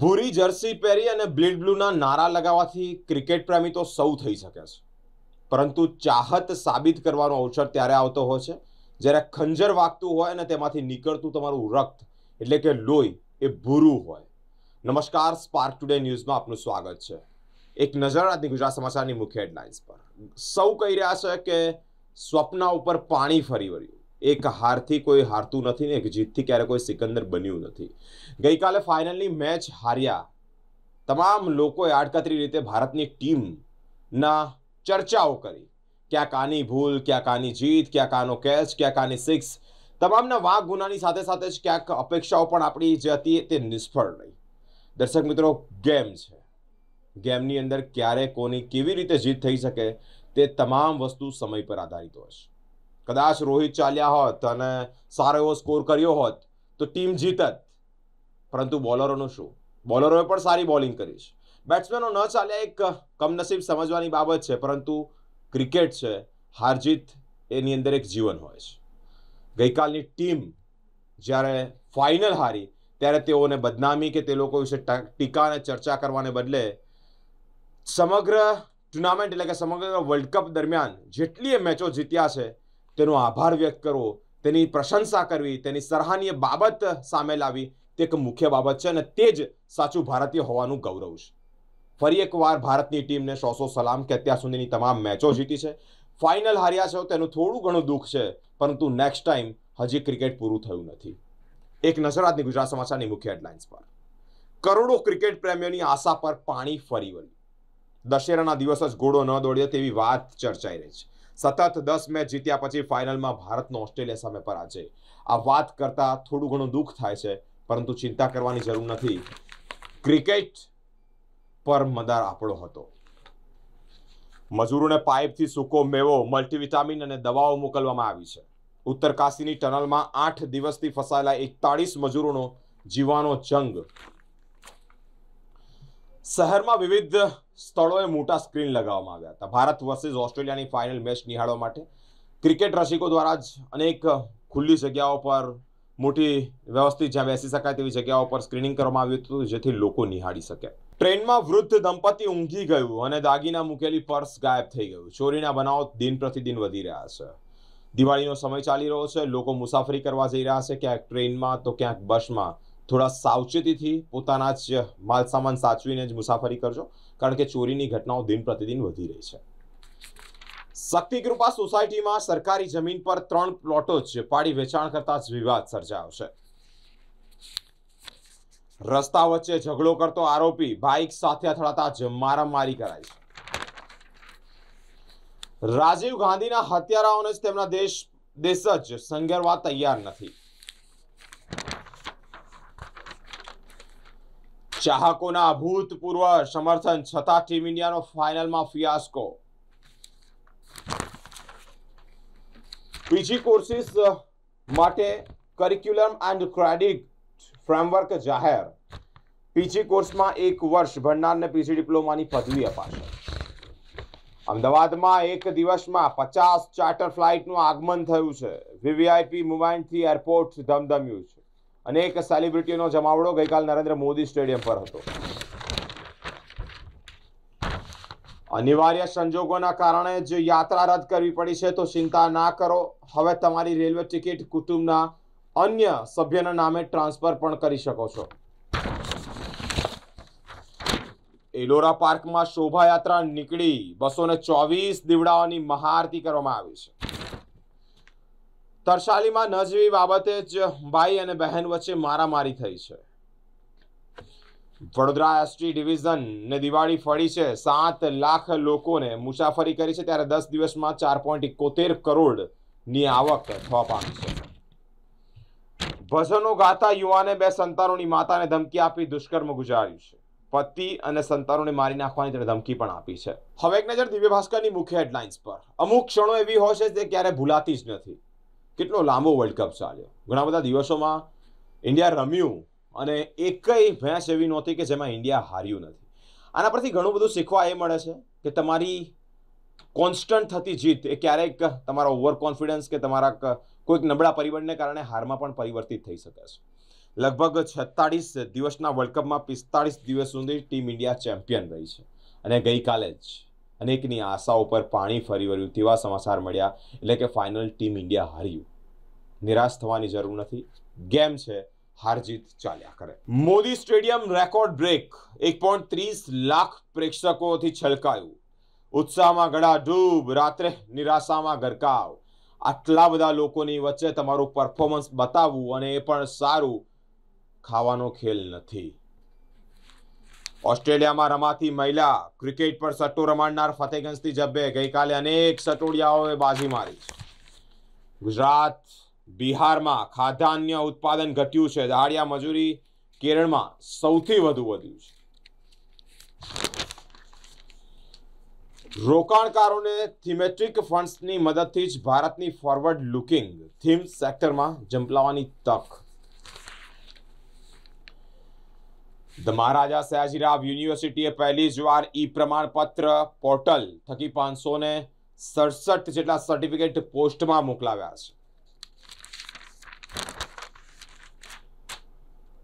ભૂરી જર્સી પહેરી અને બ્લીડ બ્લુના નારા લગાવવાથી ક્રિકેટ પ્રેમી તો સૌ થઈ શકે છે પરંતુ ચાહત સાબિત કરવાનો અવસર ત્યારે આવતો હોય છે જ્યારે ખંજર વાગતું હોય અને તેમાંથી નીકળતું તમારું રક્ત એટલે કે લોહી એ ભૂરું હોય નમસ્કાર સ્પાર્ક ટુડે ન્યૂઝમાં આપનું સ્વાગત છે એક નજર આજની ગુજરાત સમાચારની મુખ્ય હેડલાઇન્સ પર સૌ કહી રહ્યા છે કે સ્વપ્ન ઉપર પાણી ફરી વળ્યું એક હારથી કોઈ હારતું નથી ને એક જીતથી ક્યારે કોઈ સિકંદર બન્યું નથી ગઈકાલે ફાઇનલની મેચ હાર્યા તમામ લોકોએ આડકતરી રીતે ભારતની ટીમના ચર્ચાઓ કરી ક્યાં કાની ભૂલ ક્યાં કાની જીત ક્યાં કાનો કેચ ક્યાં કાની સિક્સ તમામના વાંક ગુનાની સાથે સાથે જ ક્યાંક અપેક્ષાઓ પણ આપણી જે હતી તે નિષ્ફળ રહી દર્શક મિત્રો ગેમ છે ગેમની અંદર ક્યારે કોની કેવી રીતે જીત થઈ શકે તે તમામ વસ્તુ સમય પર આધારિત હોય છે કદાચ રોહિત ચાલ્યા હોત અને સારો એવો સ્કોર કર્યો હોત તો ટીમ જીતત પરંતુ બોલરોનું શું બોલરોએ પણ સારી બોલિંગ કરી છે બેટ્સમેનો ન ચાલ્યા એક કમનસીબ સમજવાની બાબત છે પરંતુ ક્રિકેટ છે હારજીત એની અંદર એક જીવન હોય છે ગઈકાલની ટીમ જ્યારે ફાઇનલ હારી ત્યારે તેઓને બદનામી કે તે લોકો વિશે ટીકા અને ચર્ચા કરવાને બદલે સમગ્ર ટુર્નામેન્ટ એટલે કે સમગ્ર વર્લ્ડ કપ દરમિયાન જેટલી એ મેચો જીત્યા છે તેનો આભાર વ્યક્ત કરવો તેની પ્રશંસા કરવી તેની સરાહનીય બાબત સામે લાવી તે એક મુખ્ય બાબત છે અને તે જ સાચું ભારતીય હોવાનું ગૌરવ છે ફરી એકવાર ભારતની ટીમને સો સો સલામ કે અત્યાર સુધીની તમામ મેચો જીતી છે ફાઇનલ હાર્યા છે તેનું થોડું ઘણું દુઃખ છે પરંતુ નેક્સ્ટ ટાઈમ હજી ક્રિકેટ પૂરું થયું નથી એક નજર આજની ગુજરાત સમાચારની મુખ્ય હેડલાઇન્સ પર કરોડો ક્રિકેટ પ્રેમીઓની આશા પર પાણી ફરી વળ્યું દશેરાના દિવસ જ ઘોડો ન દોડ્યો તેવી વાત ચર્ચાઈ રહી છે સતત દસ મેચ જીત્યા પછી ફાઇનલમાં ભારતનો ઓસ્ટ્રેલિયા સામે પરાજય આ વાત કરતાં થોડું ઘણું દુઃખ થાય છે પરંતુ ચિંતા કરવાની જરૂર નથી ક્રિકેટ પર મદાર આપણો હતો મજૂરોને પાઇપથી સૂકો મેવો મલ્ટીવિટામિન અને દવાઓ મોકલવામાં આવી છે ઉત્તરકાશીની ટનલમાં આઠ દિવસથી ફસાયેલા એકતાળીસ મજૂરોનો જીવાનો જંગ શહેરમાં વિવિધ સ્થળોએ મોટા સ્ક્રીન લગાવવામાં આવ્યા હતા ભારત વર્સેસ ઓસ્ટ્રેલિયાની ફાઇનલ મેચ નિહાળવા માટે ક્રિકેટ રસિકો દ્વારા જ અનેક ખુલ્લી જગ્યાઓ પર મોટી વ્યવસ્થિત જ્યાં બેસી શકાય તેવી જગ્યાઓ પર સ્ક્રીનિંગ કરવામાં આવ્યું હતું જેથી લોકો નિહાળી શકે ટ્રેનમાં વૃદ્ધ દંપતી ઊંઘી ગયું અને દાગીના મૂકેલી પર્સ ગાયબ થઈ ગયું ચોરીના બનાવો દિન પ્રતિદિન વધી રહ્યા છે દિવાળીનો સમય ચાલી રહ્યો છે લોકો મુસાફરી કરવા જઈ રહ્યા છે ક્યાંક ટ્રેનમાં તો ક્યાંક બસમાં થોડા સાવચેતીથી પોતાના જ માલ સામાન સાચવીને જ મુસાફરી કરજો કારણ કે ચોરીની ઘટનાઓ દિન પ્રતિદિન વધી રહી છે શક્તિ કૃપા સોસાયટીમાં સરકારી જમીન પર ત્રણ પ્લોટો જ પાડી વેચાણ કરતા જ વિવાદ સર્જાયો છે રસ્તા વચ્ચે ઝઘડો કરતો આરોપી બાઇક સાથે અથડાતા જ મારામારી કરાઈ છે રાજીવ ગાંધીના હત્યારાઓને જ તેમના દેશ દેશ જ સંગેરવા તૈયાર નથી ચાહકોના અભૂતપૂર્વ સમર્થન છતાં ટીમ ઇન્ડિયાનો ફાઇનલમાં ફિયાસ્કો પીજી કોર્સિસ માટે કરિક્યુલમ એન્ડ ક્રેડિટ ફ્રેમવર્ક જાહેર પીજી કોર્સમાં એક વર્ષ ભણનારને પીજી ડિપ્લોમાની પદવી અપાશે અમદાવાદમાં એક દિવસમાં પચાસ ચાર્ટર ફ્લાઇટનું આગમન થયું છે વીવીઆઈપી મુવાઇનથી એરપોર્ટ ધમધમ્યું છે અનેક સેલિબ્રિટીઓનો જમાવડો ગઈકાલ નરેન્દ્ર મોદી સ્ટેડિયમ પર હતો અનિવાર્ય સંજોગોના કારણે જો યાત્રા રદ કરવી પડી છે તો ચિંતા ના કરો હવે તમારી રેલવે ટિકિટ કુટુંબના અન્ય સભ્યના નામે ટ્રાન્સફર પણ કરી શકો છો એલોરા પાર્કમાં શોભાયાત્રા નીકળી બસો ચોવીસ દીવડાઓની મહાઆરતી કરવામાં આવી છે તરસાલીમાં નજવી બાબતે જ ભાઈ અને બહેન વચ્ચે મારામારી થઈ છે વડોદરા એસટી ને દિવાળી ફળી છે સાત લાખ લોકોને મુસાફરી કરી છે ત્યારે દસ દિવસમાં ચાર પોઈન્ટ એકોતેર કરોડની આવક થવા પામી છે ભજનો ગાતા યુવાને બે સંતાનોની માતાને ધમકી આપી દુષ્કર્મ ગુજાર્યું છે પતિ અને સંતાનોને મારી નાખવાની તેને ધમકી પણ આપી છે હવે એક નજર દિવ્ય ભાસ્કરની મુખ્ય હેડલાઇન્સ પર અમુક ક્ષણો એવી હોય છે જે ક્યારે ભૂલાતી જ નથી કેટલો લાંબો વર્લ્ડ કપ ચાલ્યો ઘણા બધા દિવસોમાં ઇન્ડિયા રમ્યું અને એકેય ભેંસ એવી નહોતી કે જેમાં ઇન્ડિયા હાર્યું નથી આના પરથી ઘણું બધું શીખવા એ મળે છે કે તમારી કોન્સ્ટન્ટ થતી જીત એ ક્યારેક તમારા ઓવર કોન્ફિડન્સ કે તમારા કોઈક નબળા પરિબળને કારણે હારમાં પણ પરિવર્તિત થઈ શકે છે લગભગ છત્તાળીસ દિવસના વર્લ્ડ કપમાં પિસ્તાળીસ દિવસ સુધી ટીમ ઇન્ડિયા ચેમ્પિયન રહી છે અને ગઈકાલે જ અનેકની આશા ઉપર પાણી ફરી વળ્યું તેવા સમાચાર મળ્યા એટલે કે ફાઇનલ ટીમ ઇન્ડિયા હાર્યું નિરાશ થવાની જરૂર નથી ગેમ છે હાર જીત ચાલ્યા કરે મોદી સ્ટેડિયમ રેકોર્ડ બ્રેક એક પોઈન્ટ ત્રીસ લાખ પ્રેક્ષકોથી છલકાયું ઉત્સાહમાં ગળા ગળાડૂબ રાત્રે નિરાશામાં ગરકાવ આટલા બધા લોકોની વચ્ચે તમારું પરફોર્મન્સ બતાવવું અને એ પણ સારું ખાવાનો ખેલ નથી ઓસ્ટ્રેલિયામાં રમાતી મહિલા ક્રિકેટ પર સટ્ટો રમાડનાર ફતેગંજથી જબ્બે ગઈકાલે અનેક સટોડિયાઓએ બાજી મારી છે ગુજરાત બિહારમાં ખાદ્યાન્ય ઉત્પાદન ઘટ્યું છે દાળિયા મજૂરી કેરળમાં સૌથી વધુ વધ્યું છે રોકાણકારોને થીમેટ્રિક ફંડ્સની મદદથી જ ભારતની ફોરવર્ડ લુકિંગ થીમ સેક્ટરમાં જંપલાવાની તક મહારાજા સયાજીરાવ યુનિવર્સિટીએ પહેલી જ વાર ઈ પ્રમાણપત્ર પોર્ટલ થકી પાંચસો ને સડસઠ જેટલા સર્ટિફિકેટ પોસ્ટમાં મોકલાવ્યા છે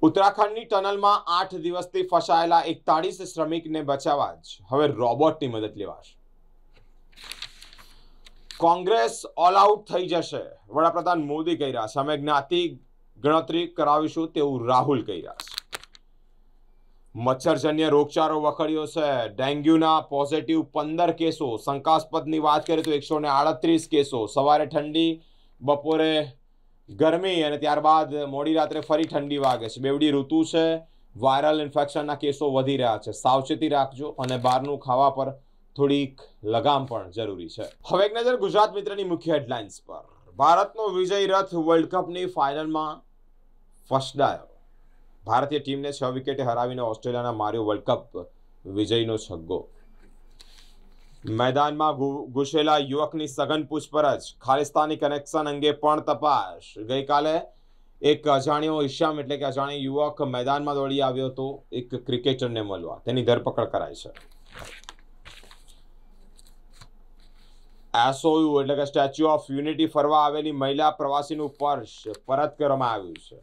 ઉત્તરાખંડની ટનલમાં આઠ દિવસથી ફસાયેલા એકતાળીસ શ્રમિકને બચાવવા જ હવે રોબોટની મદદ લેવાશે કોંગ્રેસ ઓલ આઉટ થઈ જશે વડાપ્રધાન મોદી કહી રહ્યા છે અમે જ્ઞાતિ ગણતરી કરાવીશું તેવું રાહુલ કહી રહ્યા છે મચ્છરજન્ય રોગચાળો વખડ્યો છે ડેન્ગ્યુના પોઝિટિવ પંદર કેસો શંકાસ્પદની વાત કરીએ તો એકસો ને આડત્રીસ કેસો સવારે ઠંડી બપોરે ગરમી અને ત્યારબાદ મોડી રાત્રે ફરી ઠંડી વાગે છે બેવડી ઋતુ છે વાયરલ ઇન્ફેક્શનના કેસો વધી રહ્યા છે સાવચેતી રાખજો અને બહારનું ખાવા પર થોડીક લગામ પણ જરૂરી છે હવે એક નજર ગુજરાત મિત્રની મુખ્ય હેડલાઇન્સ પર ભારતનો વિજય રથ વર્લ્ડ કપની ફાઇનલમાં ફસડાયો ભારતીય ટીમને છ વિકેટે હરાવીને ઓસ્ટ્રેલિયાના માર્યો વર્લ્ડ કપ વિજયનો છગ્ગો મેદાનમાં ઘૂસેલા યુવકની સઘન પૂછપરછ ખાલિસ્તાની કનેક્શન અંગે પણ તપાસ ગઈકાલે એક અજાણ્યો ઈશામ એટલે કે અજાણ્યો યુવક મેદાનમાં દોડી આવ્યો હતો એક ક્રિકેટરને મળવા તેની ધરપકડ કરાઈ છે એસઓયુ એટલે કે સ્ટેચ્યુ ઓફ યુનિટી ફરવા આવેલી મહિલા પ્રવાસીનું પર્શ પરત કરવામાં આવ્યું છે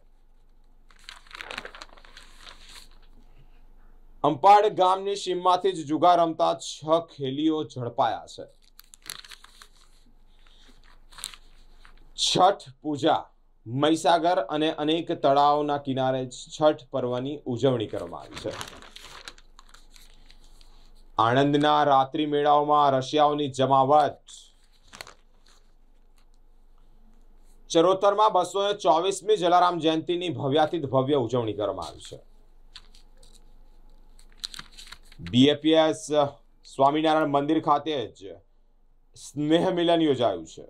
અંપાડ ગામની સીમમાંથી જ જુગાર રમતા છ ખેલીઓ ઝડપાયા છે છઠ પૂજા મહીસાગર અને અનેક તળાવના કિનારે છઠ પર્વની ઉજવણી કરવામાં આવી છે આણંદના રાત્રિ મેળાઓમાં રશિયાઓની જમાવટ ચરોતરમાં બસો ચોવીસમી જલારામ જયંતિની ભવ્યાતીત ભવ્ય ઉજવણી કરવામાં આવી છે બીએપીએસ સ્વામિનારાયણ મંદિર ખાતે જ સ્નેહ મિલન યોજાયું છે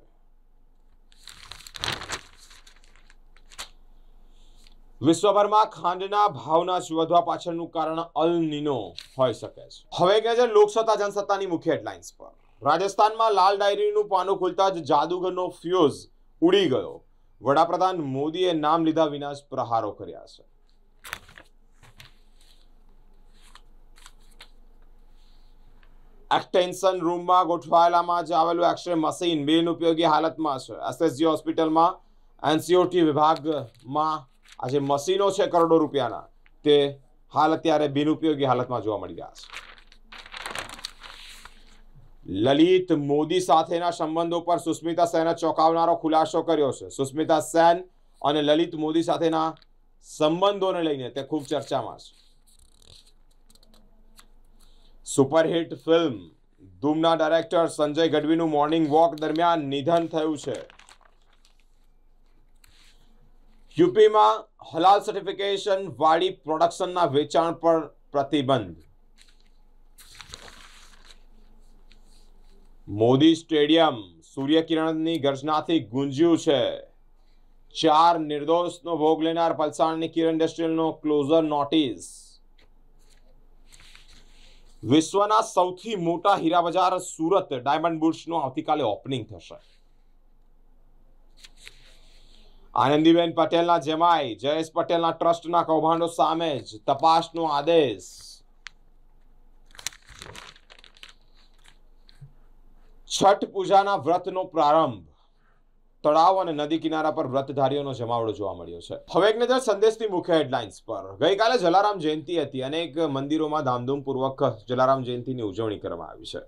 વિશ્વભરમાં ખાંડના ભાવના વધવા પાછળનું કારણ અલ નિનો હોઈ શકે છે હવે કે છે લોકસત્તા જનસત્તાની મુખ્ય હેડલાઇન્સ પર રાજસ્થાનમાં લાલ ડાયરીનું પાનું ખુલતા જ જાદુગરનો ફ્યુઝ ઉડી ગયો વડાપ્રધાન મોદીએ નામ લીધા વિના જ પ્રહારો કર્યા છે એક્સટેન્શન રૂમમાં ગોઠવાયેલામાં જે આવેલું એક્સરે મશીન બિનઉપયોગી હાલતમાં છે એસએસજી હોસ્પિટલમાં એનસીઓટી વિભાગમાં આ જે મશીનો છે કરોડો રૂપિયાના તે હાલ અત્યારે બિનઉપયોગી હાલતમાં જોવા મળી રહ્યા છે લલિત મોદી સાથેના સંબંધો પર સુષ્મિતા સેને ચોંકાવનારો ખુલાસો કર્યો છે સુસ્મિતા સેન અને લલિત મોદી સાથેના સંબંધોને લઈને તે ખૂબ ચર્ચામાં છે સુપરહિટ ફિલ્મ ધૂમના ડાયરેક્ટર સંજય ગઢવીનું મોર્નિંગ વોક દરમિયાન નિધન થયું છે યુપીમાં હલાલ સર્ટિફિકેશન વાળી પ્રોડક્શનના વેચાણ પર પ્રતિબંધ મોદી સ્ટેડિયમ સૂર્યકિરણની ગર્જનાથી ગુંજ્યું છે ચાર નિર્દોષનો ભોગ લેનાર પલસાણની કિરણ ઇન્ડસ્ટ્રીયલનો ક્લોઝર નોટિસ વિશ્વના સૌથી મોટા હીરા બજાર સુરત ડાયમંડ બુર્સનું આવતીકાલે ઓપનિંગ થશે આનંદીબેન પટેલના જમાઈ જયેશ પટેલના ટ્રસ્ટના કૌભાંડો સામે જ તપાસનો આદેશ છઠ પૂજાના વ્રતનો પ્રારંભ તળાવ અને નદી કિનારા પર વ્રતધારીઓનો જમાવડો જોવા મળ્યો છે હવે એક નજર સંદેશની મુખ્ય હેડલાઇન્સ પર ગઈકાલે જલારામ જયંતિ હતી અને એક મંદિરોમાં ધામધૂમપૂર્વક જલારામ જયંતિની ઉજવણી કરવામાં આવી છે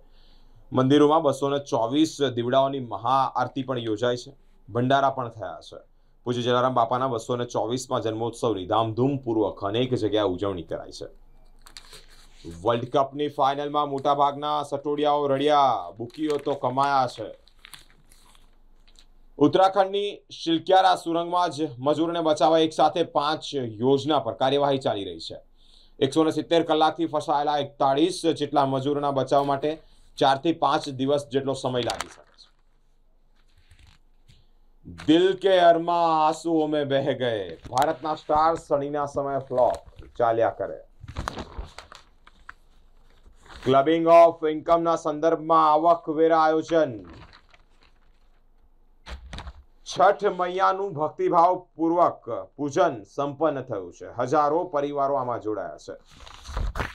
મંદિરોમાં બસો ને ચોવીસ દીવડાઓની મહાઆરતી પણ યોજાય છે ભંડારા પણ થયા છે પૂજ્ય જલારામ બાપાના બસો ને ચોવીસમાં જન્મોત્સવની ધામધૂમપૂર્વક અનેક જગ્યાએ ઉજવણી કરાઈ છે વર્લ્ડ કપની ફાઇનલમાં મોટાભાગના સટોડિયાઓ રડ્યા બુકીઓ તો કમાયા છે ઉત્તરાખંડની શિલક્યારા સુરંગમાં જ મજૂરને બચાવવા એક સાથે પાંચ યોજના પર કાર્યવાહી ચાલી રહી છે એકસો ને સિત્તેર કલાકથી ફસાયેલા એકતાળીસ જેટલા મજૂરોના બચાવ માટે ચારથી પાંચ દિવસ જેટલો સમય લાગી શકે છે દિલ કે અરમા આંસુઓ મેં બહે ગયે ભારતના સ્ટાર સનીના સમય ફ્લોપ ચાલ્યા કરે ક્લબિંગ ઓફ ઇન્કમના સંદર્ભમાં આવકવેરા આયોજન છઠ મૈયાનું ભક્તિભાવ પૂર્વક પૂજન સંપન્ન થયું છે હજારો પરિવારો આમાં જોડાયા છે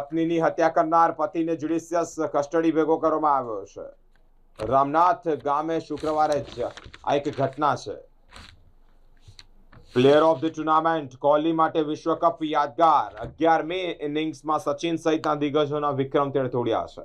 પત્નીની હત્યા કરનાર પતિને જ્યુડિશિયસ કસ્ટડી ભેગો કરવામાં આવ્યો છે રામનાથ ગામે શુક્રવારે જ આ એક ઘટના છે player of the tournament Kohli માટે વિશ્વકપ યાદગાર અગિયાર મે ઇનિંગ્સમાં સચિન સહિતના દિગ્ગજોના વિક્રમ તેણે તોડ્યા છે